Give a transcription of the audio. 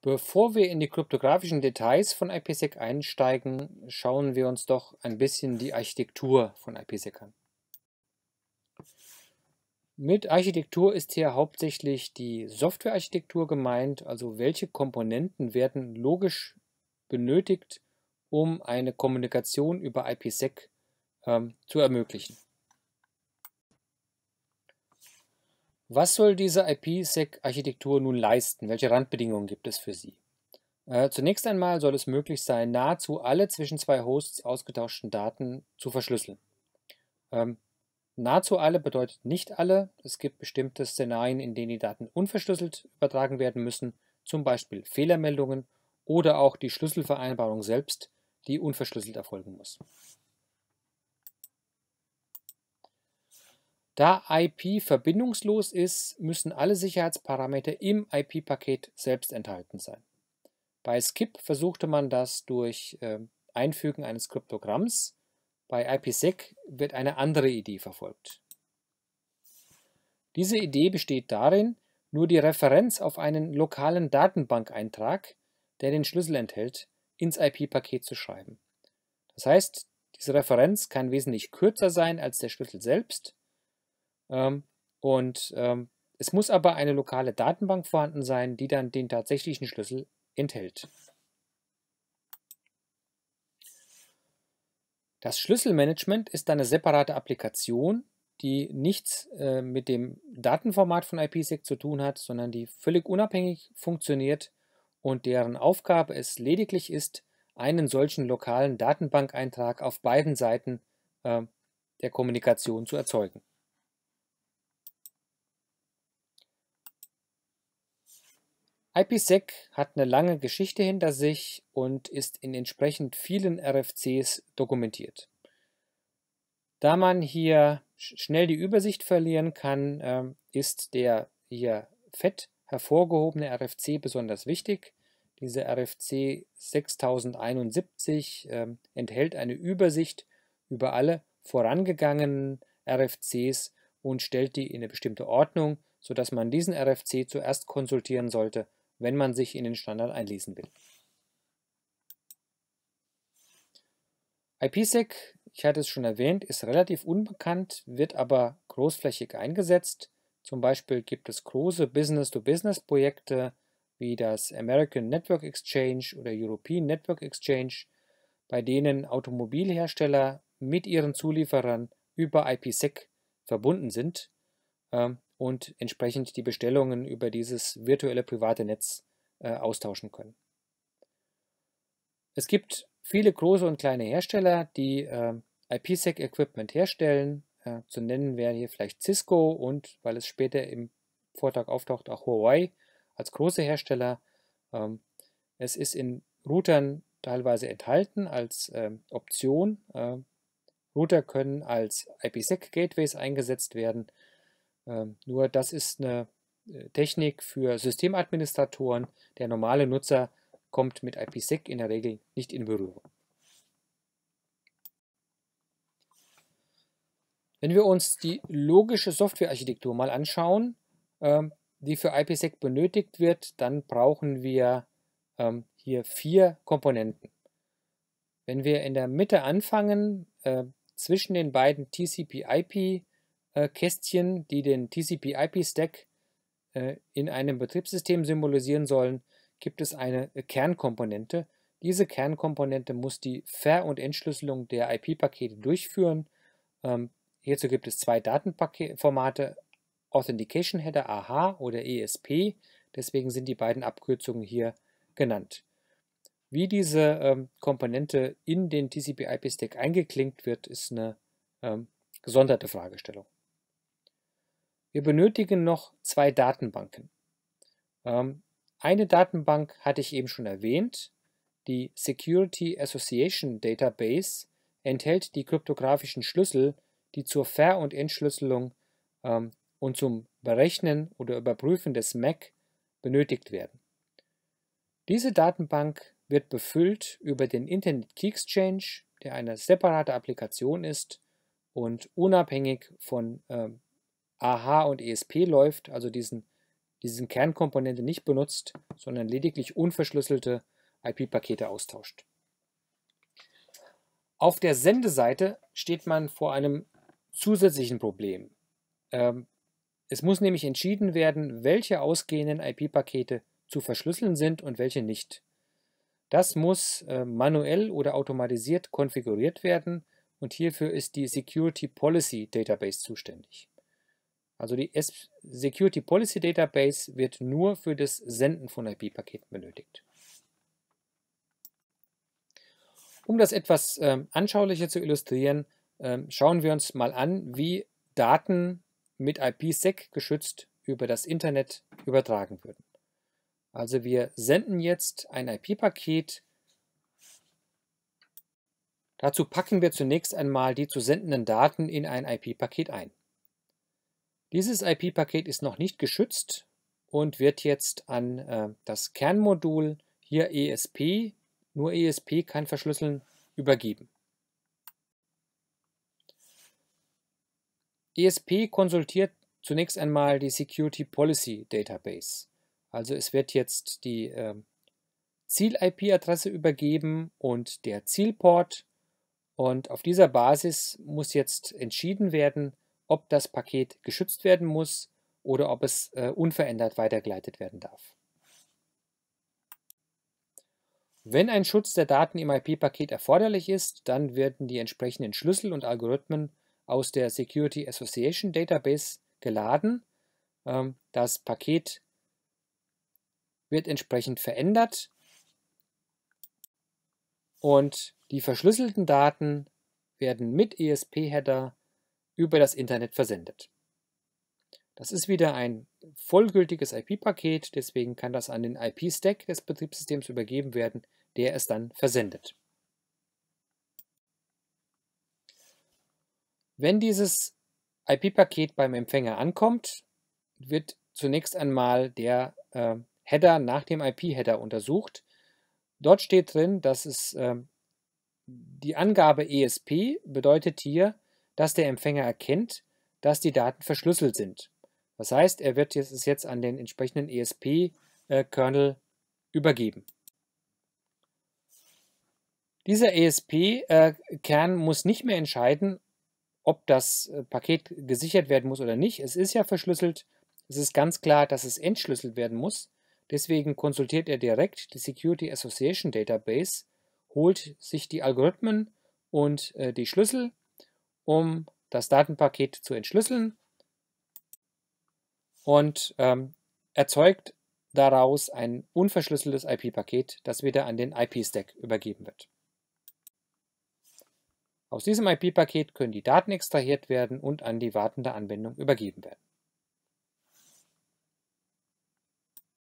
Bevor wir in die kryptografischen Details von IPsec einsteigen, schauen wir uns doch ein bisschen die Architektur von IPsec an. Mit Architektur ist hier hauptsächlich die Softwarearchitektur gemeint, also welche Komponenten werden logisch benötigt, um eine Kommunikation über IPsec ähm, zu ermöglichen. Was soll diese IPsec-Architektur nun leisten? Welche Randbedingungen gibt es für sie? Äh, zunächst einmal soll es möglich sein, nahezu alle zwischen zwei Hosts ausgetauschten Daten zu verschlüsseln. Ähm, nahezu alle bedeutet nicht alle. Es gibt bestimmte Szenarien, in denen die Daten unverschlüsselt übertragen werden müssen, zum Beispiel Fehlermeldungen oder auch die Schlüsselvereinbarung selbst, die unverschlüsselt erfolgen muss. Da IP verbindungslos ist, müssen alle Sicherheitsparameter im IP-Paket selbst enthalten sein. Bei Skip versuchte man das durch äh, Einfügen eines Kryptogramms. Bei IPsec wird eine andere Idee verfolgt. Diese Idee besteht darin, nur die Referenz auf einen lokalen Datenbankeintrag, der den Schlüssel enthält, ins IP-Paket zu schreiben. Das heißt, diese Referenz kann wesentlich kürzer sein als der Schlüssel selbst ähm, und ähm, es muss aber eine lokale Datenbank vorhanden sein, die dann den tatsächlichen Schlüssel enthält. Das Schlüsselmanagement ist eine separate Applikation, die nichts äh, mit dem Datenformat von IPsec zu tun hat, sondern die völlig unabhängig funktioniert und deren Aufgabe es lediglich ist, einen solchen lokalen Datenbankeintrag auf beiden Seiten äh, der Kommunikation zu erzeugen. IPsec hat eine lange Geschichte hinter sich und ist in entsprechend vielen RFCs dokumentiert. Da man hier schnell die Übersicht verlieren kann, ähm, ist der hier fett hervorgehobene RFC besonders wichtig. Diese RFC 6071 ähm, enthält eine Übersicht über alle vorangegangenen RFCs und stellt die in eine bestimmte Ordnung, sodass man diesen RFC zuerst konsultieren sollte, wenn man sich in den Standard einlesen will. IPsec, ich hatte es schon erwähnt, ist relativ unbekannt, wird aber großflächig eingesetzt. Zum Beispiel gibt es große Business-to-Business-Projekte wie das American Network Exchange oder European Network Exchange, bei denen Automobilhersteller mit ihren Zulieferern über IPsec verbunden sind ähm, und entsprechend die Bestellungen über dieses virtuelle private Netz äh, austauschen können. Es gibt viele große und kleine Hersteller, die ähm, IPsec-Equipment herstellen. Äh, zu nennen wären hier vielleicht Cisco und, weil es später im Vortrag auftaucht, auch Huawei als große Hersteller. Ähm, es ist in Routern teilweise enthalten als Option. Router können als IPsec-Gateways eingesetzt werden ähm, nur das ist eine äh, Technik für Systemadministratoren. Der normale Nutzer kommt mit IPsec in der Regel nicht in Berührung. Wenn wir uns die logische Softwarearchitektur mal anschauen, ähm, die für IPsec benötigt wird, dann brauchen wir ähm, hier vier Komponenten. Wenn wir in der Mitte anfangen, äh, zwischen den beiden TCP-IP komponenten äh, Kästchen, die den TCP-IP-Stack äh, in einem Betriebssystem symbolisieren sollen, gibt es eine Kernkomponente. Diese Kernkomponente muss die Ver- und Entschlüsselung der IP-Pakete durchführen. Ähm, hierzu gibt es zwei Datenformate, Authentication Header AH oder ESP. Deswegen sind die beiden Abkürzungen hier genannt. Wie diese ähm, Komponente in den TCP-IP-Stack eingeklinkt wird, ist eine ähm, gesonderte Fragestellung. Wir benötigen noch zwei Datenbanken. Ähm, eine Datenbank hatte ich eben schon erwähnt. Die Security Association Database enthält die kryptografischen Schlüssel, die zur Ver- und Entschlüsselung ähm, und zum Berechnen oder Überprüfen des MAC benötigt werden. Diese Datenbank wird befüllt über den Internet Key Exchange, der eine separate Applikation ist und unabhängig von ähm, AH und ESP läuft, also diesen, diesen Kernkomponente nicht benutzt, sondern lediglich unverschlüsselte IP-Pakete austauscht. Auf der Sendeseite steht man vor einem zusätzlichen Problem. Ähm, es muss nämlich entschieden werden, welche ausgehenden IP-Pakete zu verschlüsseln sind und welche nicht. Das muss äh, manuell oder automatisiert konfiguriert werden und hierfür ist die Security Policy Database zuständig. Also die Security Policy Database wird nur für das Senden von IP-Paketen benötigt. Um das etwas äh, anschaulicher zu illustrieren, äh, schauen wir uns mal an, wie Daten mit IPsec geschützt über das Internet übertragen würden. Also wir senden jetzt ein IP-Paket. Dazu packen wir zunächst einmal die zu sendenden Daten in ein IP-Paket ein. Dieses IP-Paket ist noch nicht geschützt und wird jetzt an äh, das Kernmodul, hier ESP, nur ESP kann verschlüsseln, übergeben. ESP konsultiert zunächst einmal die Security Policy Database. Also es wird jetzt die äh, Ziel-IP-Adresse übergeben und der Zielport. Und auf dieser Basis muss jetzt entschieden werden, ob das Paket geschützt werden muss oder ob es äh, unverändert weitergeleitet werden darf. Wenn ein Schutz der Daten im IP-Paket erforderlich ist, dann werden die entsprechenden Schlüssel und Algorithmen aus der Security Association Database geladen. Ähm, das Paket wird entsprechend verändert und die verschlüsselten Daten werden mit ESP-Header über das Internet versendet. Das ist wieder ein vollgültiges IP-Paket, deswegen kann das an den IP-Stack des Betriebssystems übergeben werden, der es dann versendet. Wenn dieses IP-Paket beim Empfänger ankommt, wird zunächst einmal der äh, Header nach dem IP-Header untersucht. Dort steht drin, dass es äh, die Angabe ESP bedeutet hier dass der Empfänger erkennt, dass die Daten verschlüsselt sind. Das heißt, er wird es jetzt an den entsprechenden ESP-Kernel äh, übergeben. Dieser ESP-Kern äh, muss nicht mehr entscheiden, ob das äh, Paket gesichert werden muss oder nicht. Es ist ja verschlüsselt. Es ist ganz klar, dass es entschlüsselt werden muss. Deswegen konsultiert er direkt die Security Association Database, holt sich die Algorithmen und die Schlüssel um das Datenpaket zu entschlüsseln und ähm, erzeugt daraus ein unverschlüsseltes IP-Paket, das wieder an den IP-Stack übergeben wird. Aus diesem IP-Paket können die Daten extrahiert werden und an die wartende Anwendung übergeben werden.